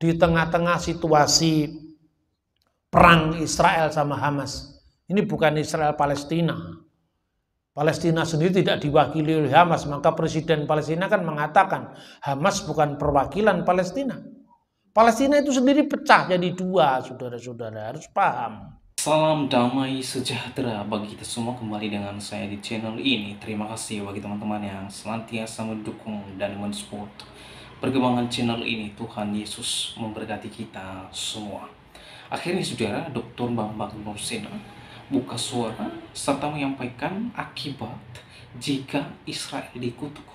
di tengah-tengah situasi perang Israel sama Hamas. Ini bukan Israel Palestina. Palestina sendiri tidak diwakili oleh Hamas, maka presiden Palestina kan mengatakan Hamas bukan perwakilan Palestina. Palestina itu sendiri pecah jadi dua, saudara-saudara harus paham. Salam damai sejahtera bagi kita semua kembali dengan saya di channel ini. Terima kasih bagi teman-teman yang senantiasa mendukung dan mensupport perkembangan channel ini Tuhan Yesus memberkati kita semua akhirnya saudara Dr. Bambang Nursena buka suara serta menyampaikan akibat jika Israel dikutuk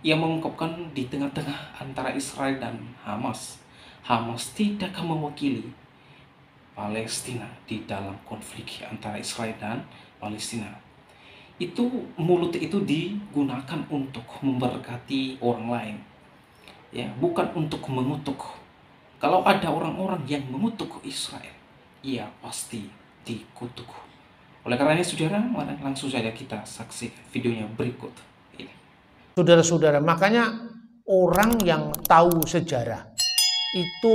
ia mengungkapkan di tengah-tengah antara Israel dan Hamas Hamas tidak akan mewakili Palestina di dalam konflik antara Israel dan Palestina itu mulut itu digunakan untuk memberkati orang lain ya bukan untuk mengutuk kalau ada orang-orang yang mengutuk Israel ia ya pasti dikutuk oleh karena itu saudara langsung saja kita saksikan videonya berikut ini saudara-saudara makanya orang yang tahu sejarah itu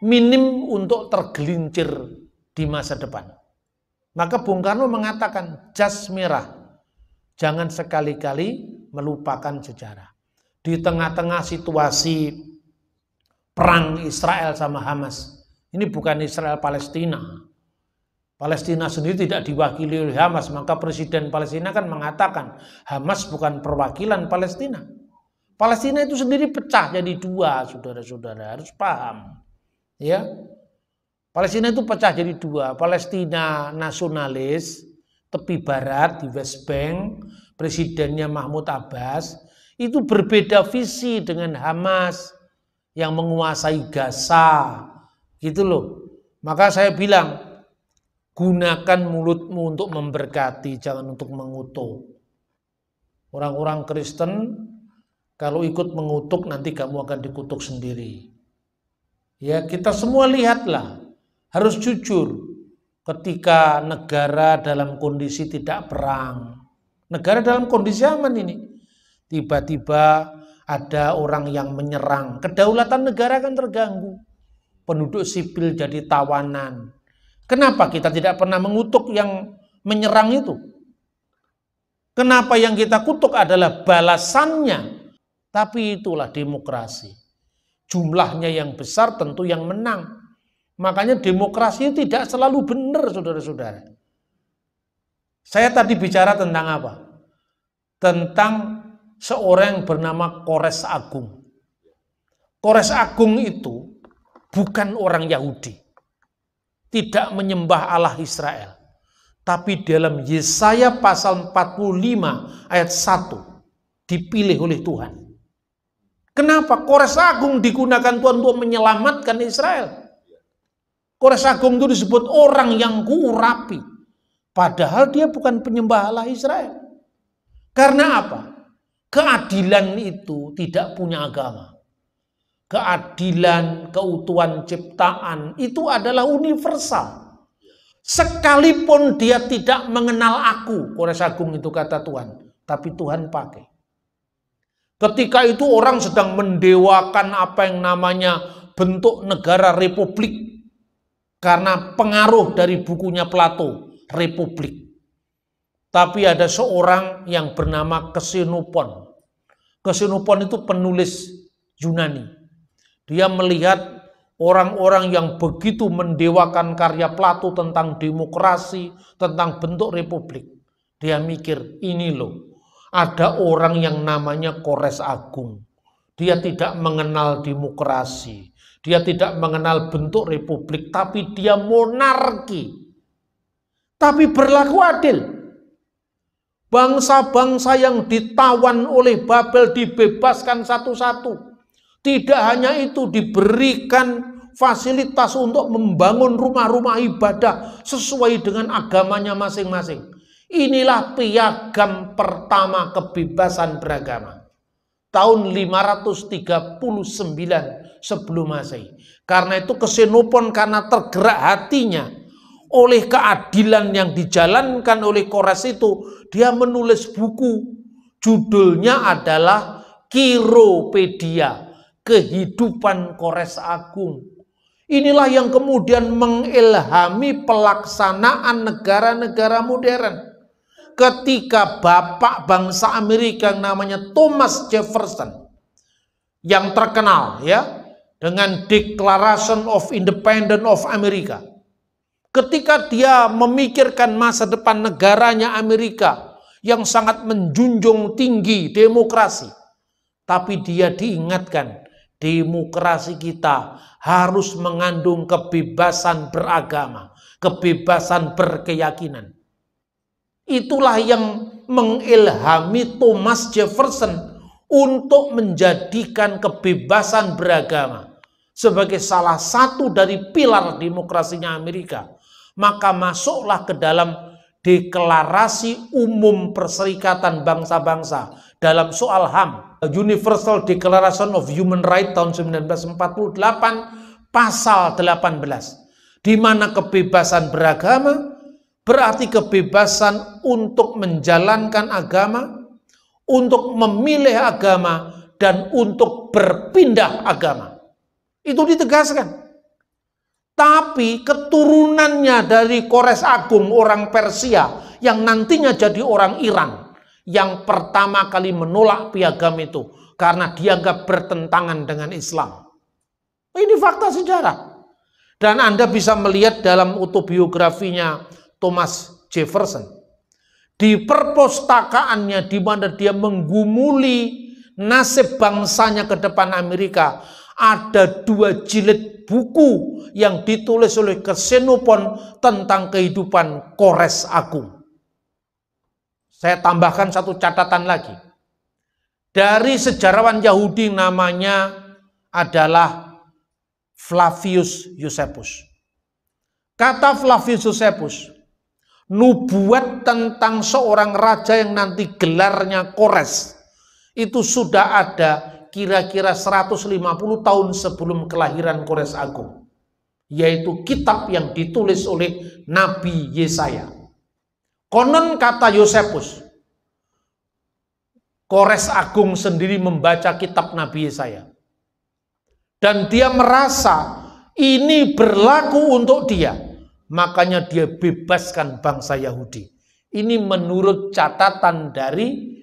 minim untuk tergelincir di masa depan. Maka Bung Karno mengatakan jas merah, jangan sekali-kali melupakan sejarah di tengah-tengah situasi perang Israel sama Hamas. Ini bukan Israel Palestina. Palestina sendiri tidak diwakili oleh Hamas, maka presiden Palestina kan mengatakan Hamas bukan perwakilan Palestina. Palestina itu sendiri pecah jadi dua, saudara-saudara harus paham. Ya. Palestina itu pecah jadi dua, Palestina nasionalis tepi barat di West Bank, presidennya Mahmud Abbas, itu berbeda visi dengan Hamas yang menguasai Gaza gitu loh maka saya bilang gunakan mulutmu untuk memberkati jangan untuk mengutuk orang-orang Kristen kalau ikut mengutuk nanti kamu akan dikutuk sendiri ya kita semua lihatlah harus jujur ketika negara dalam kondisi tidak perang negara dalam kondisi aman ini Tiba-tiba ada orang yang menyerang. Kedaulatan negara kan terganggu. Penduduk sipil jadi tawanan. Kenapa kita tidak pernah mengutuk yang menyerang itu? Kenapa yang kita kutuk adalah balasannya? Tapi itulah demokrasi. Jumlahnya yang besar tentu yang menang. Makanya demokrasi tidak selalu benar, saudara-saudara. Saya tadi bicara tentang apa? Tentang seorang yang bernama Kores Agung. Kores Agung itu bukan orang Yahudi. Tidak menyembah Allah Israel. Tapi dalam Yesaya pasal 45 ayat 1 dipilih oleh Tuhan. Kenapa Kores Agung digunakan Tuhan untuk menyelamatkan Israel? Kores Agung itu disebut orang yang kurapi. Padahal dia bukan penyembah Allah Israel. Karena apa? Keadilan itu tidak punya agama. Keadilan, keutuhan ciptaan itu adalah universal. Sekalipun dia tidak mengenal aku, Kores Agung itu kata Tuhan, tapi Tuhan pakai. Ketika itu orang sedang mendewakan apa yang namanya bentuk negara republik karena pengaruh dari bukunya Plato, Republik. Tapi ada seorang yang bernama Kesinopon Kesinopon itu penulis Yunani. Dia melihat orang-orang yang begitu mendewakan karya Plato tentang demokrasi, tentang bentuk republik. Dia mikir, ini loh, ada orang yang namanya Kores Agung. Dia tidak mengenal demokrasi, dia tidak mengenal bentuk republik, tapi dia monarki. Tapi berlaku adil. Bangsa-bangsa yang ditawan oleh Babel dibebaskan satu-satu. Tidak hanya itu diberikan fasilitas untuk membangun rumah-rumah ibadah sesuai dengan agamanya masing-masing. Inilah piagam pertama kebebasan beragama. Tahun 539 sebelum masehi. Karena itu kesinupon karena tergerak hatinya oleh keadilan yang dijalankan oleh kores itu, dia menulis buku. Judulnya adalah Kiropedia, Kehidupan Kores Agung. Inilah yang kemudian mengilhami pelaksanaan negara-negara modern. Ketika bapak bangsa Amerika yang namanya Thomas Jefferson yang terkenal ya dengan Declaration of Independence of America ketika dia memikirkan masa depan negaranya Amerika yang sangat menjunjung tinggi demokrasi, tapi dia diingatkan demokrasi kita harus mengandung kebebasan beragama, kebebasan berkeyakinan. Itulah yang mengilhami Thomas Jefferson untuk menjadikan kebebasan beragama sebagai salah satu dari pilar demokrasinya Amerika maka masuklah ke dalam deklarasi umum perserikatan bangsa-bangsa dalam soal HAM, Universal Declaration of Human Rights tahun 1948 pasal 18 di mana kebebasan beragama berarti kebebasan untuk menjalankan agama, untuk memilih agama dan untuk berpindah agama. Itu ditegaskan. Tapi keturunannya dari Kores Agung orang Persia yang nantinya jadi orang Iran yang pertama kali menolak piagam itu karena dianggap bertentangan dengan Islam. Ini fakta sejarah. Dan Anda bisa melihat dalam autobiografinya Thomas Jefferson. Di perpustakaannya di mana dia menggumuli nasib bangsanya ke depan Amerika ada dua jilid buku yang ditulis oleh Kesenopon tentang kehidupan Kores Agung. Saya tambahkan satu catatan lagi. Dari sejarawan Yahudi namanya adalah Flavius Yosephus. Kata Flavius Yosephus, nubuat tentang seorang raja yang nanti gelarnya Kores, itu sudah ada kira-kira 150 tahun sebelum kelahiran Kores Agung yaitu kitab yang ditulis oleh Nabi Yesaya. Konon kata Yosefus, Kores Agung sendiri membaca kitab Nabi Yesaya. Dan dia merasa ini berlaku untuk dia. Makanya dia bebaskan bangsa Yahudi. Ini menurut catatan dari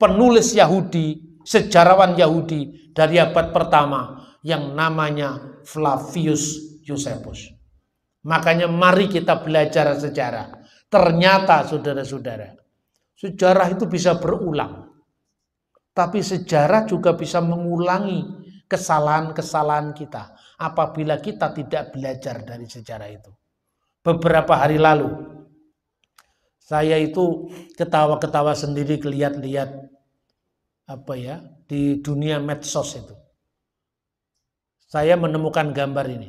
penulis Yahudi sejarawan Yahudi dari abad pertama yang namanya Flavius Josephus. Makanya mari kita belajar sejarah. Ternyata saudara-saudara, sejarah itu bisa berulang. Tapi sejarah juga bisa mengulangi kesalahan-kesalahan kita apabila kita tidak belajar dari sejarah itu. Beberapa hari lalu, saya itu ketawa-ketawa sendiri kelihat-lihat apa ya di dunia medsos itu. Saya menemukan gambar ini.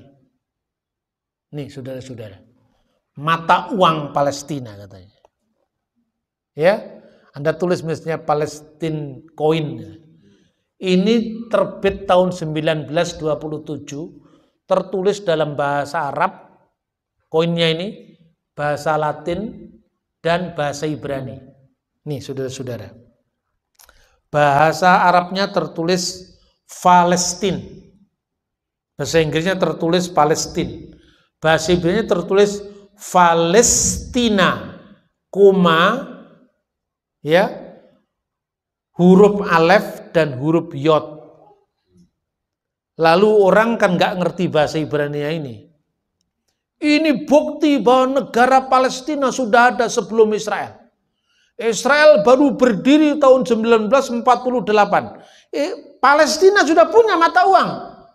Nih saudara-saudara. Mata uang Palestina katanya. Ya, Anda tulis misalnya Palestine coin. Ini terbit tahun 1927 tertulis dalam bahasa Arab koinnya ini bahasa Latin dan bahasa Ibrani. Nih saudara-saudara. Bahasa Arabnya tertulis Palestine. Bahasa Inggrisnya tertulis Palestine. Bahasa Ibrani tertulis Palestina. Kuma ya huruf alef dan huruf yod. Lalu orang kan nggak ngerti bahasa Ibrani ini. Ini bukti bahwa negara Palestina sudah ada sebelum Israel. Israel baru berdiri tahun 1948. Eh, Palestina sudah punya mata uang.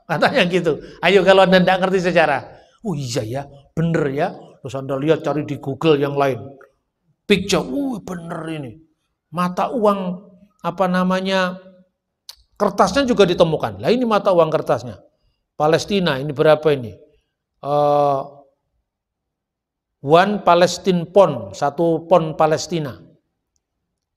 Katanya gitu. Ayo kalau Anda tidak ngerti sejarah. Oh iya ya, bener ya. Terus Anda lihat cari di Google yang lain. Picture, uh bener ini. Mata uang apa namanya kertasnya juga ditemukan. Lah ini mata uang kertasnya. Palestina ini berapa ini? Uh, one Palestine Pond, satu pon Palestina.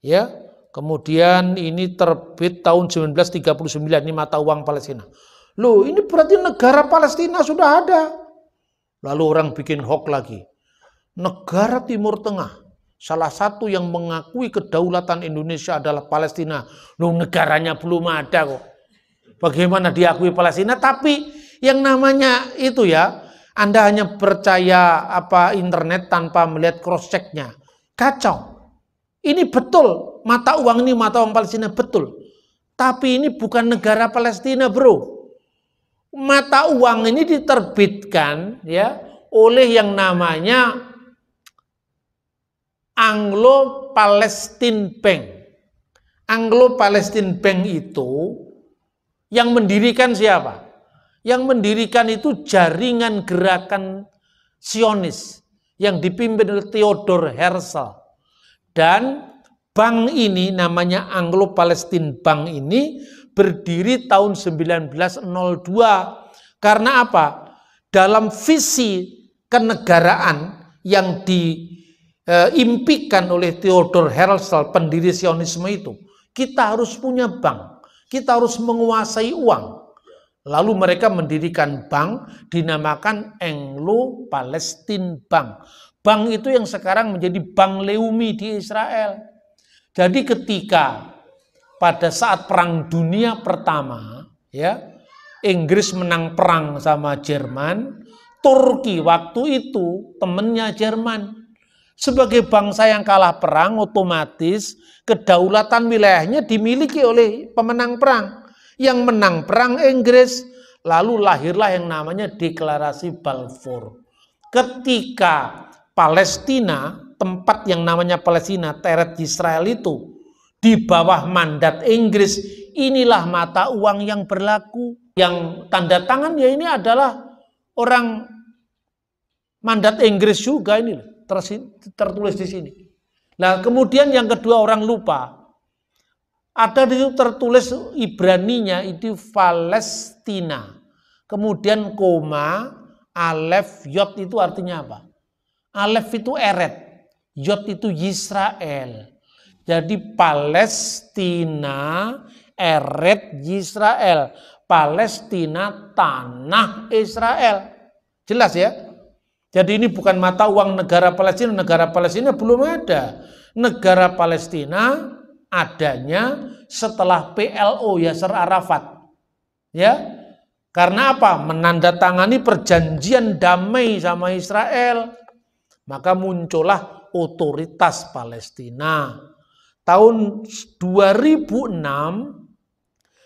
Ya, kemudian ini terbit tahun 1939 ini mata uang Palestina. Loh, ini berarti negara Palestina sudah ada. Lalu orang bikin hoax lagi. Negara Timur Tengah Salah satu yang mengakui kedaulatan Indonesia adalah Palestina. Loh, negaranya belum ada kok. Bagaimana diakui Palestina? Tapi yang namanya itu ya, Anda hanya percaya apa internet tanpa melihat cross checknya. Kacau. Ini betul, mata uang ini mata uang Palestina betul. Tapi ini bukan negara Palestina, Bro. Mata uang ini diterbitkan ya oleh yang namanya Anglo Palestine Bank. Anglo Palestine Bank itu yang mendirikan siapa? Yang mendirikan itu jaringan gerakan Sionis yang dipimpin oleh Theodor Herzl. Dan bank ini namanya Anglo Palestine Bank ini berdiri tahun 1902. Karena apa? Dalam visi kenegaraan yang diimpikan oleh Theodor Herzl pendiri Sionisme itu, kita harus punya bank, kita harus menguasai uang. Lalu mereka mendirikan bank dinamakan Anglo Palestine Bank. Bank itu yang sekarang menjadi Bank Leumi di Israel. Jadi ketika pada saat perang dunia pertama, ya, Inggris menang perang sama Jerman, Turki waktu itu temennya Jerman. Sebagai bangsa yang kalah perang, otomatis kedaulatan wilayahnya dimiliki oleh pemenang perang. Yang menang perang Inggris, lalu lahirlah yang namanya Deklarasi Balfour. Ketika Palestina, tempat yang namanya Palestina, teret Israel itu di bawah mandat Inggris, inilah mata uang yang berlaku. Yang tanda tangan ya ini adalah orang mandat Inggris juga ini tertulis di sini. Nah, kemudian yang kedua orang lupa. Ada di situ tertulis Ibraninya itu Palestina. Kemudian koma, alef, yot itu artinya apa? Alef itu Eret, Yod itu Yisrael. Jadi Palestina, Eret, Yisrael. Palestina, tanah Israel. Jelas ya? Jadi ini bukan mata uang negara Palestina, negara Palestina belum ada. Negara Palestina adanya setelah PLO Yasser Arafat. Ya. Karena apa? Menandatangani perjanjian damai sama Israel. Maka muncullah otoritas Palestina. Tahun 2006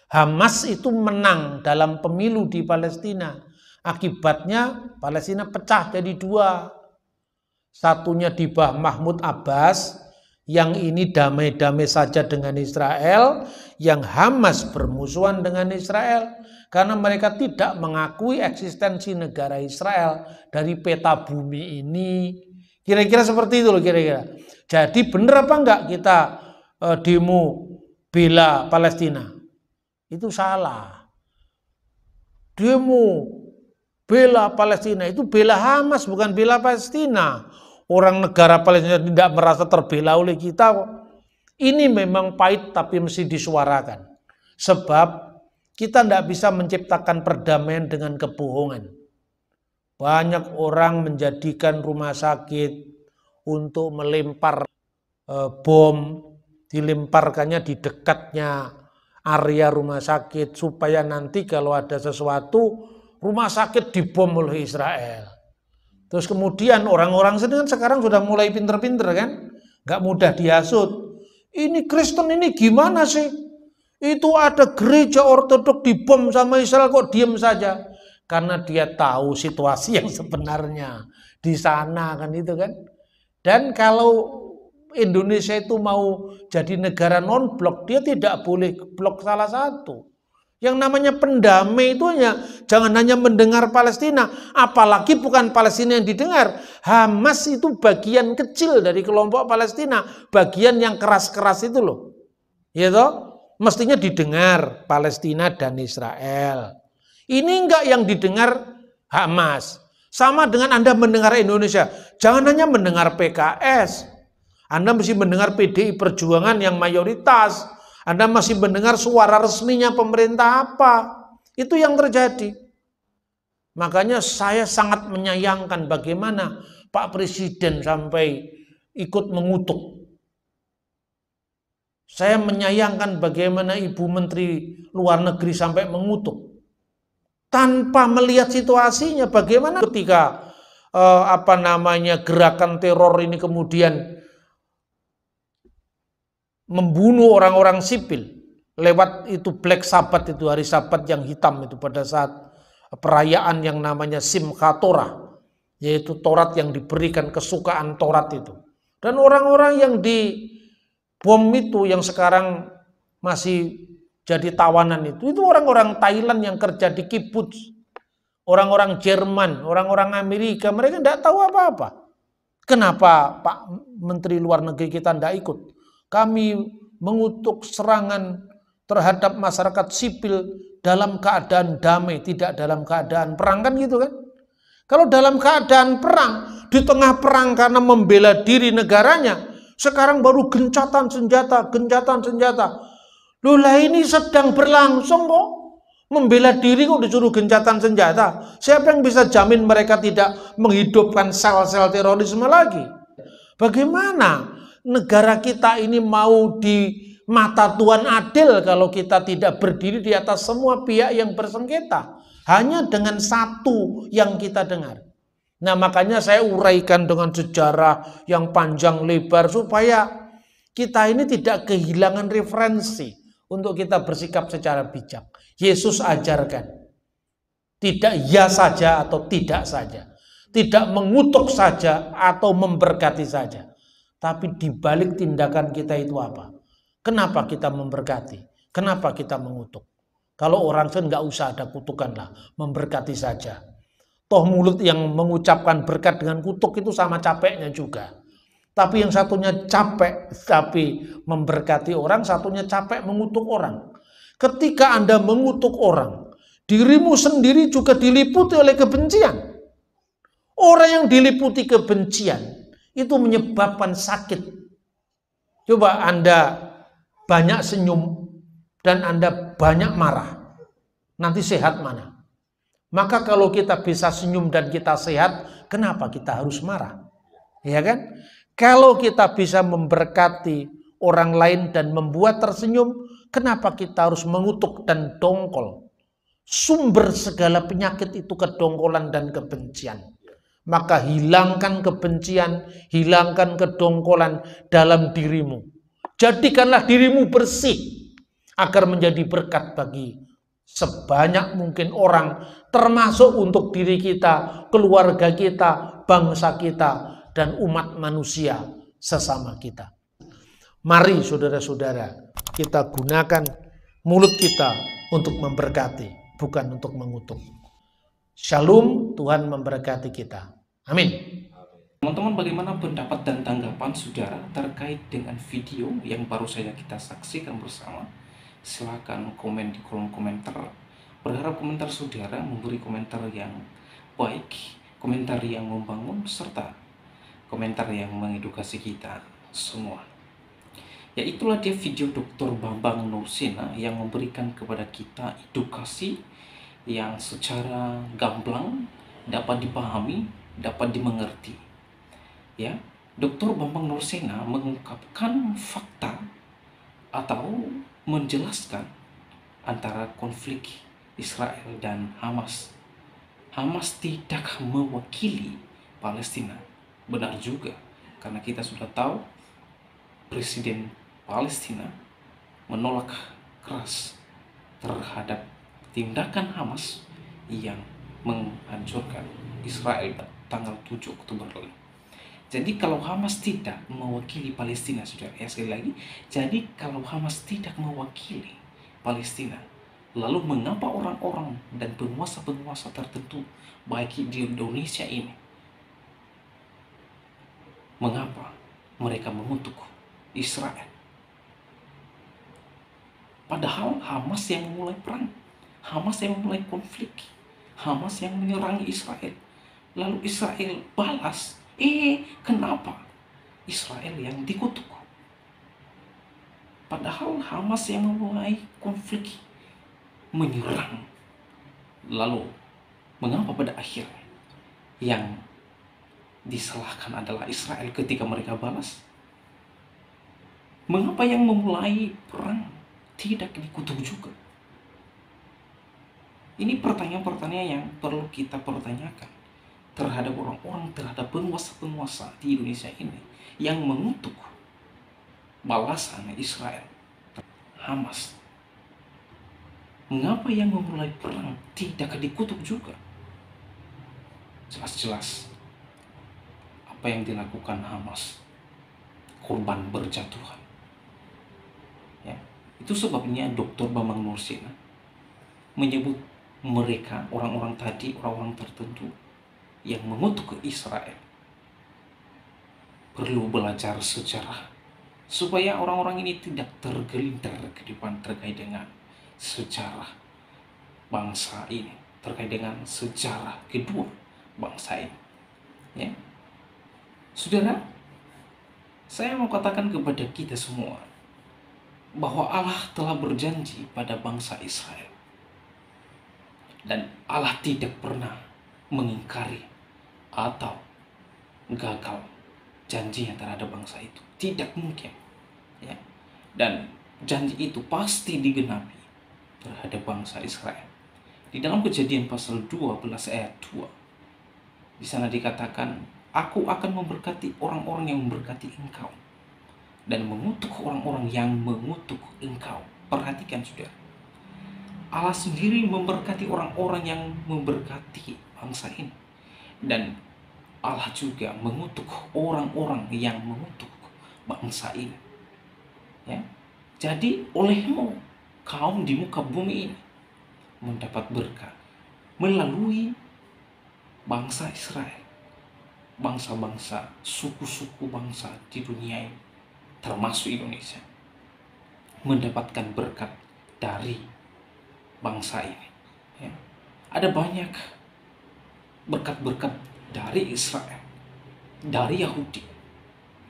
Hamas itu menang dalam pemilu di Palestina. Akibatnya Palestina pecah jadi dua. Satunya di bawah Mahmud Abbas, yang ini damai-damai saja dengan Israel, yang Hamas bermusuhan dengan Israel karena mereka tidak mengakui eksistensi negara Israel dari peta bumi ini, Kira-kira seperti itu loh kira-kira. Jadi benar apa enggak kita e, demo bela Palestina? Itu salah. Demo bela Palestina itu bela Hamas bukan bela Palestina. Orang negara Palestina tidak merasa terbela oleh kita kok. Ini memang pahit tapi mesti disuarakan. Sebab kita tidak bisa menciptakan perdamaian dengan kebohongan. Banyak orang menjadikan rumah sakit untuk melempar e, bom, dilemparkannya di dekatnya area rumah sakit supaya nanti kalau ada sesuatu rumah sakit dibom oleh Israel. Terus kemudian orang-orang sendiri kan sekarang sudah mulai pinter-pinter kan, nggak mudah dihasut. Ini Kristen ini gimana sih? Itu ada gereja ortodok dibom sama Israel kok diem saja karena dia tahu situasi yang sebenarnya di sana kan itu kan. Dan kalau Indonesia itu mau jadi negara non blok, dia tidak boleh blok salah satu. Yang namanya pendamai itu hanya jangan hanya mendengar Palestina, apalagi bukan Palestina yang didengar. Hamas itu bagian kecil dari kelompok Palestina, bagian yang keras-keras itu loh. Ya toh? Mestinya didengar Palestina dan Israel. Ini enggak yang didengar Hamas. Sama dengan Anda mendengar Indonesia. Jangan hanya mendengar PKS. Anda mesti mendengar PDI Perjuangan yang mayoritas. Anda masih mendengar suara resminya pemerintah apa. Itu yang terjadi. Makanya saya sangat menyayangkan bagaimana Pak Presiden sampai ikut mengutuk. Saya menyayangkan bagaimana Ibu Menteri Luar Negeri sampai mengutuk tanpa melihat situasinya bagaimana ketika eh, apa namanya gerakan teror ini kemudian membunuh orang-orang sipil lewat itu Black Sabbath itu hari Sabat yang hitam itu pada saat perayaan yang namanya Simcha Torah yaitu Torat yang diberikan kesukaan Torat itu dan orang-orang yang di bom itu yang sekarang masih jadi tawanan itu. Itu orang-orang Thailand yang kerja di kibbutz. Orang-orang Jerman, orang-orang Amerika, mereka tidak tahu apa-apa. Kenapa Pak Menteri Luar Negeri kita tidak ikut? Kami mengutuk serangan terhadap masyarakat sipil dalam keadaan damai, tidak dalam keadaan perang kan gitu kan? Kalau dalam keadaan perang, di tengah perang karena membela diri negaranya, sekarang baru gencatan senjata, gencatan senjata. Lula ini sedang berlangsung kok. Membela diri kok disuruh gencatan senjata. Siapa yang bisa jamin mereka tidak menghidupkan sel-sel terorisme lagi? Bagaimana negara kita ini mau di mata Tuhan adil kalau kita tidak berdiri di atas semua pihak yang bersengketa? Hanya dengan satu yang kita dengar. Nah makanya saya uraikan dengan sejarah yang panjang lebar supaya kita ini tidak kehilangan referensi untuk kita bersikap secara bijak. Yesus ajarkan. Tidak ya saja atau tidak saja. Tidak mengutuk saja atau memberkati saja. Tapi dibalik tindakan kita itu apa? Kenapa kita memberkati? Kenapa kita mengutuk? Kalau orang fen nggak usah ada kutukan lah, memberkati saja. Toh mulut yang mengucapkan berkat dengan kutuk itu sama capeknya juga. Tapi yang satunya capek tapi memberkati orang, satunya capek mengutuk orang. Ketika Anda mengutuk orang, dirimu sendiri juga diliputi oleh kebencian. Orang yang diliputi kebencian itu menyebabkan sakit. Coba Anda banyak senyum dan Anda banyak marah. Nanti sehat mana? Maka kalau kita bisa senyum dan kita sehat, kenapa kita harus marah? Ya kan? Kalau kita bisa memberkati orang lain dan membuat tersenyum, kenapa kita harus mengutuk dan dongkol? Sumber segala penyakit itu kedongkolan dan kebencian. Maka hilangkan kebencian, hilangkan kedongkolan dalam dirimu. Jadikanlah dirimu bersih agar menjadi berkat bagi sebanyak mungkin orang termasuk untuk diri kita, keluarga kita, bangsa kita dan umat manusia sesama kita. Mari saudara-saudara, kita gunakan mulut kita untuk memberkati, bukan untuk mengutuk. Shalom, Tuhan memberkati kita. Amin. Teman-teman bagaimana pendapat dan tanggapan saudara terkait dengan video yang baru saja kita saksikan bersama? Silahkan komen di kolom komentar. Berharap komentar saudara memberi komentar yang baik, komentar yang membangun, serta komentar yang mengedukasi kita semua. Ya itulah dia video Dr. Bambang Nursina yang memberikan kepada kita edukasi yang secara gamblang dapat dipahami, dapat dimengerti. Ya, Dr. Bambang Nursina mengungkapkan fakta atau menjelaskan antara konflik Israel dan Hamas. Hamas tidak mewakili Palestina benar juga karena kita sudah tahu presiden Palestina menolak keras terhadap tindakan Hamas yang menghancurkan Israel tanggal 7 Oktober lalu. Jadi kalau Hamas tidak mewakili Palestina, sudah ya sekali lagi, jadi kalau Hamas tidak mewakili Palestina, lalu mengapa orang-orang dan penguasa-penguasa tertentu baik di Indonesia ini mengapa mereka mengutuk Israel. Padahal Hamas yang memulai perang, Hamas yang memulai konflik, Hamas yang menyerang Israel. Lalu Israel balas, eh kenapa Israel yang dikutuk? Padahal Hamas yang memulai konflik menyerang. Lalu mengapa pada akhirnya yang disalahkan adalah Israel ketika mereka balas? Mengapa yang memulai perang tidak dikutuk juga? Ini pertanyaan-pertanyaan yang perlu kita pertanyakan terhadap orang-orang, terhadap penguasa-penguasa di Indonesia ini yang mengutuk balasan Israel Hamas. Mengapa yang memulai perang tidak dikutuk juga? Jelas-jelas apa yang dilakukan Hamas korban berjatuhan ya itu sebabnya Dr. Bambang Nursina menyebut mereka orang-orang tadi orang-orang tertentu yang mengutuk ke Israel perlu belajar sejarah supaya orang-orang ini tidak tergelincir ke depan terkait dengan sejarah bangsa ini terkait dengan sejarah kedua bangsa ini ya Saudara, saya mau katakan kepada kita semua bahwa Allah telah berjanji pada bangsa Israel. Dan Allah tidak pernah mengingkari atau gagal janji janjinya terhadap bangsa itu. Tidak mungkin. Ya. Dan janji itu pasti digenapi terhadap bangsa Israel. Di dalam kejadian pasal 12 ayat 2, di sana dikatakan Aku akan memberkati orang-orang yang memberkati engkau dan mengutuk orang-orang yang mengutuk engkau. Perhatikan sudah. Allah sendiri memberkati orang-orang yang memberkati bangsa ini dan Allah juga mengutuk orang-orang yang mengutuk bangsa ini. Ya. Jadi olehmu kaum di muka bumi ini mendapat berkat melalui bangsa Israel bangsa-bangsa, suku-suku bangsa di dunia ini, termasuk Indonesia, mendapatkan berkat dari bangsa ini. Ya. Ada banyak berkat-berkat dari Israel, dari Yahudi,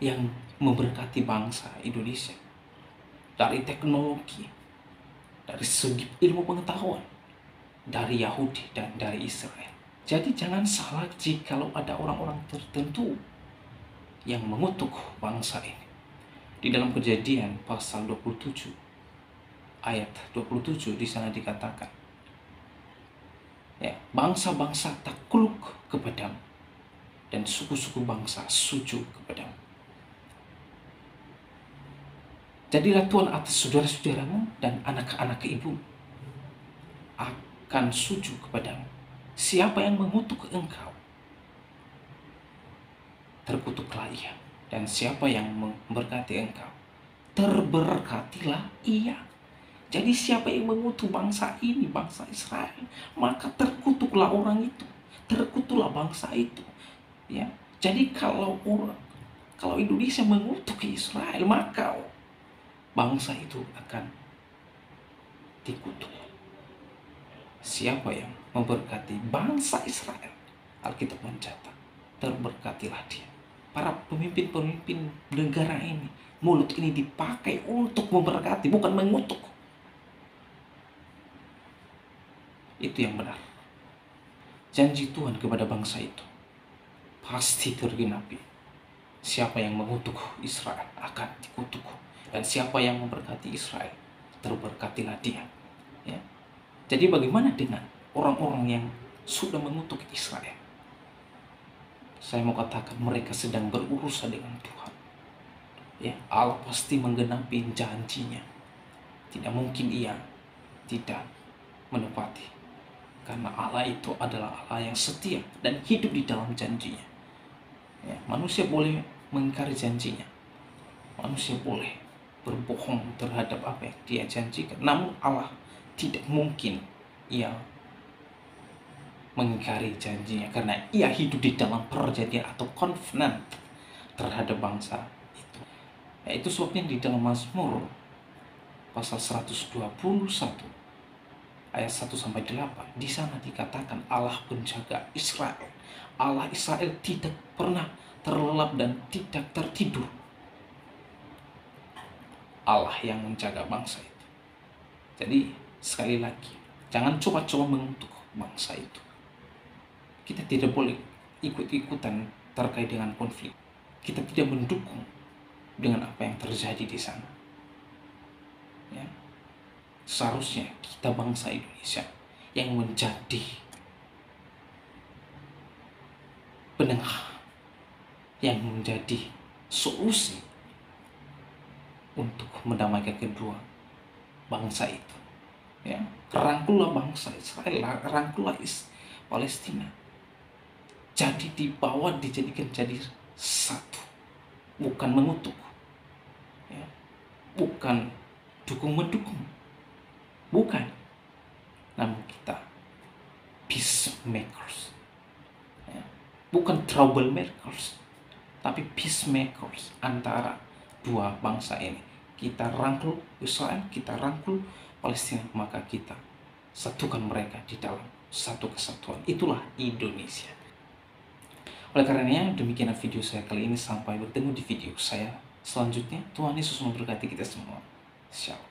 yang memberkati bangsa Indonesia. Dari teknologi, dari segi ilmu pengetahuan, dari Yahudi dan dari Israel. Jadi jangan salah kalau ada orang-orang tertentu yang mengutuk bangsa ini. Di dalam kejadian pasal 27 ayat 27 di sana dikatakan ya, bangsa-bangsa takluk kepadamu dan suku-suku bangsa sujud kepadamu. Jadilah Tuhan atas saudara-saudaramu dan anak-anak ibu akan sujud kepadamu siapa yang mengutuk engkau? Terkutuklah ia, dan siapa yang memberkati engkau? Terberkatilah ia. Jadi siapa yang mengutuk bangsa ini, bangsa Israel, maka terkutuklah orang itu, terkutuklah bangsa itu. Ya. Jadi kalau orang kalau Indonesia mengutuk Israel, maka bangsa itu akan dikutuk. Siapa yang memberkati bangsa Israel. Alkitab mencatat, terberkatilah dia. Para pemimpin-pemimpin negara ini, mulut ini dipakai untuk memberkati, bukan mengutuk. Itu yang benar. Janji Tuhan kepada bangsa itu pasti tergenapi. Siapa yang mengutuk Israel akan dikutuk dan siapa yang memberkati Israel terberkatilah dia. Ya. Jadi bagaimana dengan orang-orang yang sudah mengutuk Israel. Saya mau katakan mereka sedang berurusan dengan Tuhan. Ya, Allah pasti menggenapi janjinya. Tidak mungkin ia tidak menepati. Karena Allah itu adalah Allah yang setia dan hidup di dalam janjinya. Ya, manusia boleh mengingkari janjinya. Manusia boleh berbohong terhadap apa yang dia janjikan. Namun Allah tidak mungkin ia mengingkari janjinya karena ia hidup di dalam perjanjian atau covenant terhadap bangsa itu. Nah, itu sebabnya di dalam Mazmur pasal 121 ayat 1 sampai 8 di sana dikatakan Allah penjaga Israel. Allah Israel tidak pernah terlelap dan tidak tertidur. Allah yang menjaga bangsa itu. Jadi sekali lagi, jangan coba-coba mengutuk bangsa itu. Kita tidak boleh ikut-ikutan terkait dengan konflik. Kita tidak mendukung dengan apa yang terjadi di sana. Ya. Seharusnya kita bangsa Indonesia yang menjadi penengah yang menjadi solusi untuk mendamaikan kedua bangsa itu. Ya, rangkullah bangsa Israel, rangkullah Palestina jadi dibawa dijadikan jadi satu bukan mengutuk ya. bukan dukung mendukung bukan namun kita peacemakers ya. bukan troublemakers tapi peacemakers antara dua bangsa ini kita rangkul Israel kita rangkul Palestina maka kita satukan mereka di dalam satu kesatuan itulah Indonesia oleh karenanya, demikian video saya kali ini. Sampai bertemu di video saya selanjutnya. Tuhan Yesus memberkati kita semua. Shalom.